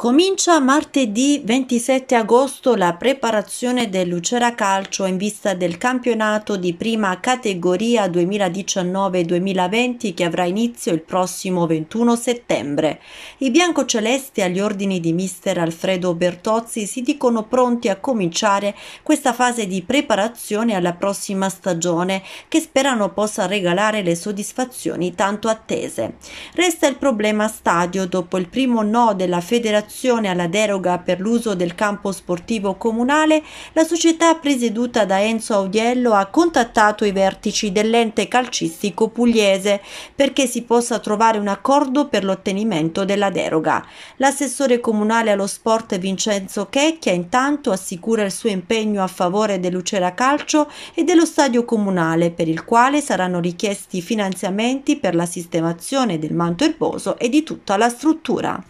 Comincia martedì 27 agosto la preparazione del Lucera Calcio in vista del campionato di prima categoria 2019-2020 che avrà inizio il prossimo 21 settembre. I biancocelesti agli ordini di mister Alfredo Bertozzi si dicono pronti a cominciare questa fase di preparazione alla prossima stagione che sperano possa regalare le soddisfazioni tanto attese. Resta il problema stadio dopo il primo no della federazione relazione alla deroga per l'uso del campo sportivo comunale, la società presieduta da Enzo Audiello ha contattato i vertici dell'ente calcistico pugliese perché si possa trovare un accordo per l'ottenimento della deroga. L'assessore comunale allo sport Vincenzo Checchia intanto assicura il suo impegno a favore dell'Ucera Calcio e dello stadio comunale per il quale saranno richiesti finanziamenti per la sistemazione del manto erboso e di tutta la struttura.